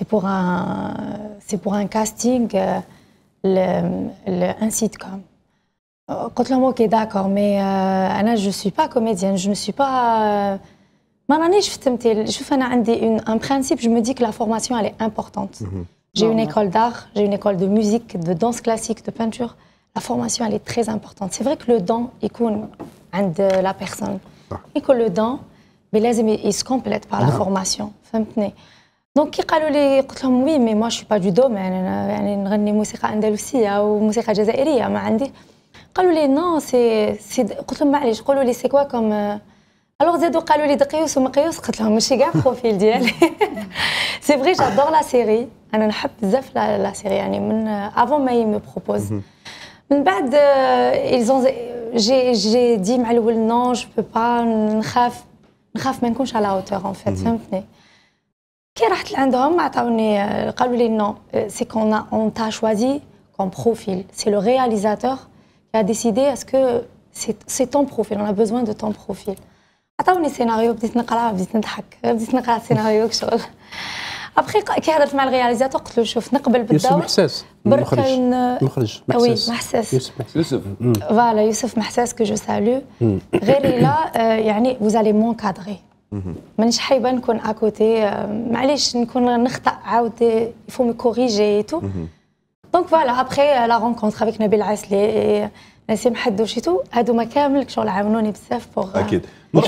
C'est pour un, c'est pour un casting, euh, le, le, un sitcom. Euh, mot d'accord, mais euh, je ne suis pas comédienne, je ne suis pas. Euh, je un principe, je me dis que la formation, elle est importante. Mhm. J'ai une école d'art, j'ai une école de musique, de danse classique, de peinture. La formation, elle est très importante. C'est vrai que le don, il de la personne. Et ah. que le don, mais il se complète par la ah. formation. دونك كي قالوا لي قلت لهم وي مي ما شو با دو دومين انا يعني نغني موسيقى اندلسيه وموسيقى جزائريه ما عندي قالوا لي نو سي سي قلت لهم معليش قولوا لي سي كوا كوم الوغ زادوا قالوا لي دقيوس ومقيوس قلت لهم ماشي كاع البروفيل ديالي سي فغي جادور لا سيري انا نحب بزاف لا سيري يعني من افون ما يمي بروبوز من بعد ايلزون جي جي دي مع الاول نو جو با نخاف نخاف ما نكونش على هوتور ان فيت فهمتني كي رحت لعندهم عطاوني قالوا لي نو سي كون اون تا شوازي كون بروفيل سي لو رياليزاتور كي ا ديسيدي اسكو سي تون بروفيل انا ا بوزوان دو تون بروفيل عطاوني سيناريو بديت نقرا بديت نضحك بديت نقرا السيناريو شغل ابخي كي هضرت مع الرياليزاتور قلت له شوف نقبل بالدور يوسف محساس برك المخرج محساس وي محساس يوسف محساس يوسف فوالا يوسف محساس كو جو سالو غير الا يعني فوز الي مونكادري مانيش حايبه نكون اكوتي آه، معليش نكون نخطا عاود يفو مي كوريجي تو دونك فوالا ابخي لا رونكونتر افيك نبيل عسلي نسيم حدوش تو هادوما كامل شغل عاونوني بزاف بوغ آه، اكيد